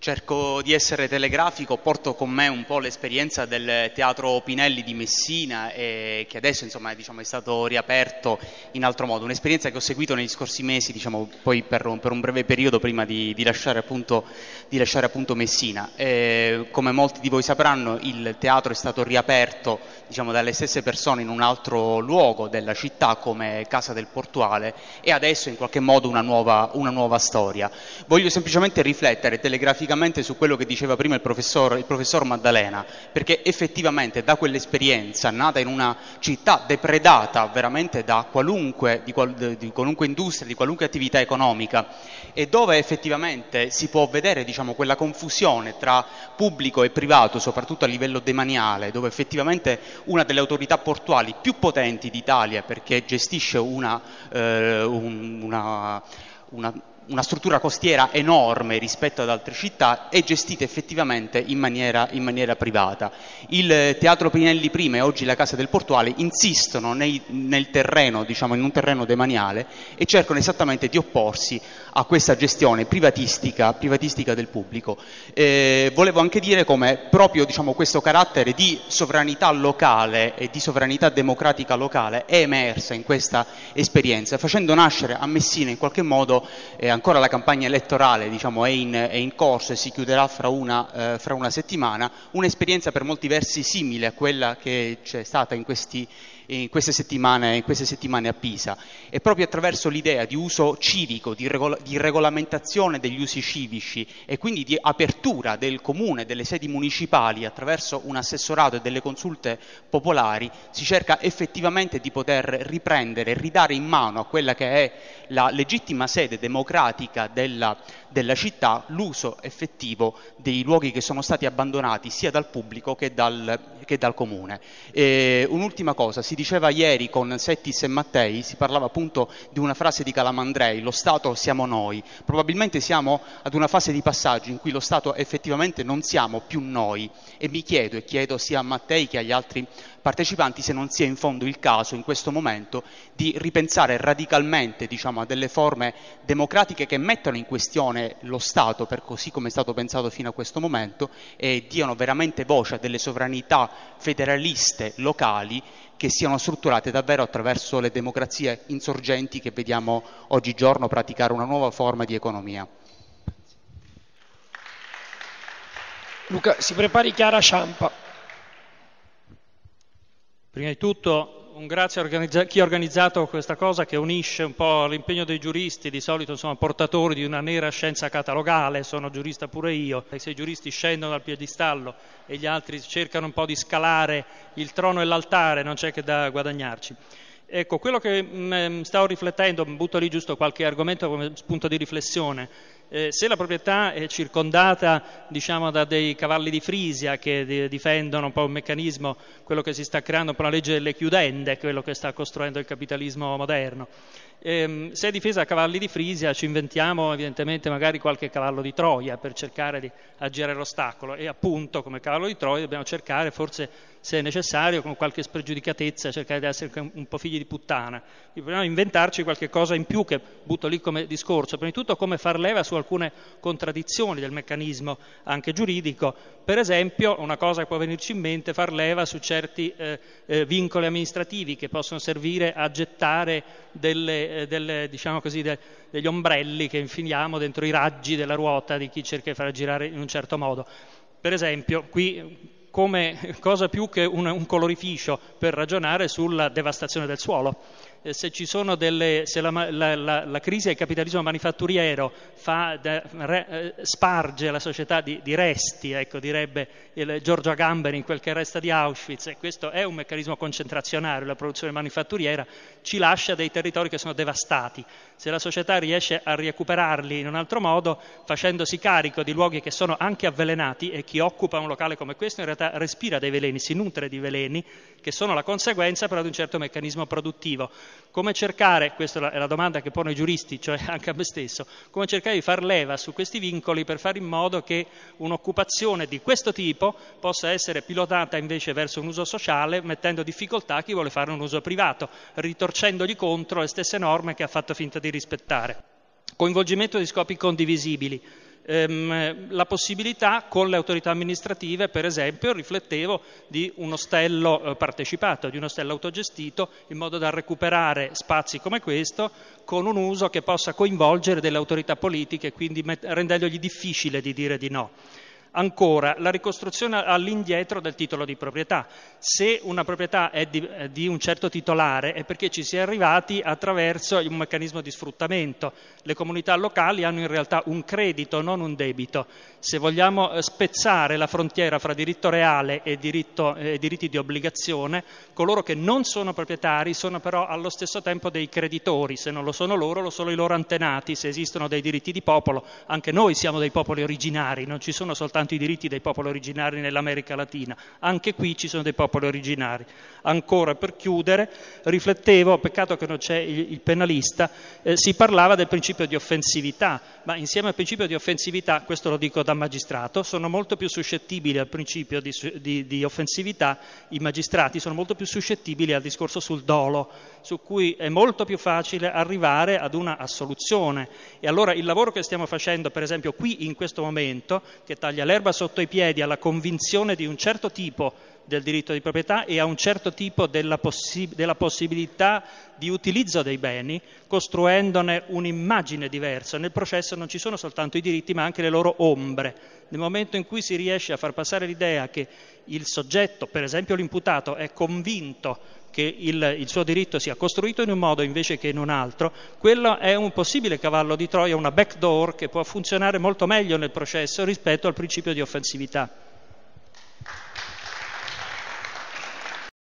Cerco di essere telegrafico, porto con me un po' l'esperienza del teatro Pinelli di Messina eh, che adesso insomma, diciamo, è stato riaperto in altro modo, un'esperienza che ho seguito negli scorsi mesi, diciamo, poi per un, per un, breve periodo prima di, di, lasciare, appunto, di lasciare, appunto, Messina. Eh, come molti di voi sapranno il teatro è stato riaperto diciamo, dalle stesse persone in un altro luogo della città come Casa del Portuale e adesso in qualche modo una nuova, una nuova storia. Voglio semplicemente riflettere telegraficamente praticamente su quello che diceva prima il professor, il professor Maddalena, perché effettivamente da quell'esperienza nata in una città depredata veramente da qualunque, di, qual, di qualunque industria, di qualunque attività economica e dove effettivamente si può vedere diciamo, quella confusione tra pubblico e privato, soprattutto a livello demaniale, dove effettivamente una delle autorità portuali più potenti d'Italia perché gestisce una, eh, un, una una una struttura costiera enorme rispetto ad altre città è gestita effettivamente in maniera, in maniera privata. Il eh, Teatro Pinelli prima e oggi la Casa del Portuale insistono nei, nel terreno, diciamo in un terreno demaniale e cercano esattamente di opporsi a questa gestione privatistica, privatistica del pubblico. Eh, volevo anche dire come proprio diciamo, questo carattere di sovranità locale e di sovranità democratica locale è emersa in questa esperienza, facendo nascere a Messina in qualche modo eh, ancora la campagna elettorale diciamo, è, in, è, in, corso e si chiuderà fra una, eh, fra una settimana, un'esperienza per molti versi simile a quella che c'è stata in questi in queste, in queste settimane, a Pisa. E proprio attraverso l'idea di uso civico, di, regola, di regolamentazione degli usi civici e quindi di apertura del comune, delle sedi municipali attraverso un assessorato e delle consulte popolari, si cerca effettivamente di poter riprendere, ridare in mano a quella che è la legittima sede democratica della, della città l'uso effettivo dei luoghi che sono stati abbandonati sia dal pubblico che dal, che dal comune. E un'ultima cosa, si diceva ieri con Settis e Mattei, si parlava appunto di una frase di Calamandrei, lo Stato siamo noi. Probabilmente siamo ad una fase di passaggio in cui lo Stato effettivamente non siamo più noi e mi chiedo e chiedo sia a Mattei che agli altri partecipanti se non sia in fondo il caso in questo momento di ripensare radicalmente diciamo, a delle forme democratiche che mettano in questione lo Stato per così come è stato pensato fino a questo momento e diano veramente voce a delle sovranità federaliste locali che siano strutturate davvero attraverso le democrazie insorgenti che vediamo oggigiorno praticare una nuova forma di economia. Luca, si prepari Chiara Sciampa. Prima di tutto un grazie a chi ha organizzato questa cosa che unisce un po' l'impegno dei giuristi, di solito sono portatori di una nera scienza catalogale, sono giurista pure io, e se i giuristi scendono dal piedistallo e gli altri cercano un po' di scalare il trono e l'altare, non c'è che da guadagnarci. Ecco, quello che mh, mm, ehm, stavo riflettendo, butto lì giusto qualche argomento come spunto di riflessione, eh, se la proprietà è circondata diciamo, da dei cavalli di Frisia che di, difendono un po' un meccanismo, quello che si sta creando per la legge delle chiudende, quello che sta costruendo il capitalismo moderno. Eh, se è difesa a cavalli di Frisia ci inventiamo evidentemente magari qualche cavallo di Troia per cercare di aggirare l'ostacolo e appunto come cavallo di Troia dobbiamo cercare forse se necessario, con qualche spregiudicatezza, cercare di essere un po' figli di puttana. Dobbiamo inventarci qualche cosa in più che butto lì come discorso. Prima di tutto come far leva su alcune contraddizioni del meccanismo anche giuridico. Per esempio, una cosa che può venirci in mente, far leva su certi eh, eh, vincoli amministrativi che possono servire a gettare delle, eh, delle, diciamo così, de, degli ombrelli che infiliamo dentro i raggi della ruota di chi cerca di far girare in un certo modo. Per esempio, qui come cosa più che un, un colorifiscio per ragionare sulla devastazione del suolo eh, se, delle, se la, la, la, la, crisi del capitalismo manifatturiero fa, da, re, eh, sparge la società di, di resti, ecco, direbbe il, Giorgio Agamben in quel che resta di Auschwitz, e questo è un meccanismo concentrazionario, la produzione manifatturiera ci lascia dei territori che sono devastati. Se la società riesce a recuperarli in un altro modo, facendosi carico di luoghi che sono anche avvelenati e chi occupa un locale come questo in realtà respira dei veleni, si nutre di veleni che sono la conseguenza però di un certo meccanismo produttivo come cercare, questa è la domanda che pongo i giuristi, cioè anche a me stesso, come cercare di far leva su questi vincoli per fare in modo che un'occupazione di questo tipo possa essere pilotata invece verso un uso sociale, mettendo difficoltà chi vuole fare un uso privato, ritorcendogli contro le stesse norme che ha fatto finta di rispettare. Coinvolgimento di scopi condivisibili ehm, la possibilità con le autorità amministrative, per esempio, riflettevo di un ostello eh, partecipato, di un ostello autogestito, in modo da recuperare spazi come questo con un uso che possa coinvolgere delle autorità politiche, quindi met- rendendogli difficile di dire di no. Ancora, la ricostruzione all'indietro del titolo di proprietà. Se una proprietà è di, di, un certo titolare è perché ci si è arrivati attraverso un meccanismo di sfruttamento. Le comunità locali hanno in realtà un credito, non un debito. Se vogliamo eh, spezzare la frontiera fra diritto reale e, diritto, eh, diritti di obbligazione, coloro che non sono proprietari sono però allo stesso tempo dei creditori. Se non lo sono loro, lo sono i loro antenati. Se esistono dei diritti di popolo, anche noi siamo dei popoli originari, non ci sono soltanto soltanto i diritti dei popoli originari nell'America Latina, anche qui ci sono dei popoli originari. Ancora per chiudere, riflettevo, peccato che non c'è il, penalista, eh, si parlava del principio di offensività, ma insieme al principio di offensività, questo lo dico da magistrato, sono molto più suscettibili al principio di, di, di offensività, i magistrati sono molto più suscettibili al discorso sul dolo, su cui è molto più facile arrivare ad una assoluzione. E allora il lavoro che stiamo facendo, per esempio qui in questo momento, che taglia l'erba sotto i piedi alla convinzione di un certo tipo del diritto di proprietà e a un certo tipo della, possi- della possibilità di utilizzo dei beni, costruendone un'immagine diversa. Nel processo non ci sono soltanto i diritti ma anche le loro ombre. Nel momento in cui si riesce a far passare l'idea che il soggetto, per esempio l'imputato, è convinto che il, il, suo diritto sia costruito in un modo invece che in un altro, quello è un possibile cavallo di Troia, una backdoor che può funzionare molto meglio nel processo rispetto al principio di offensività.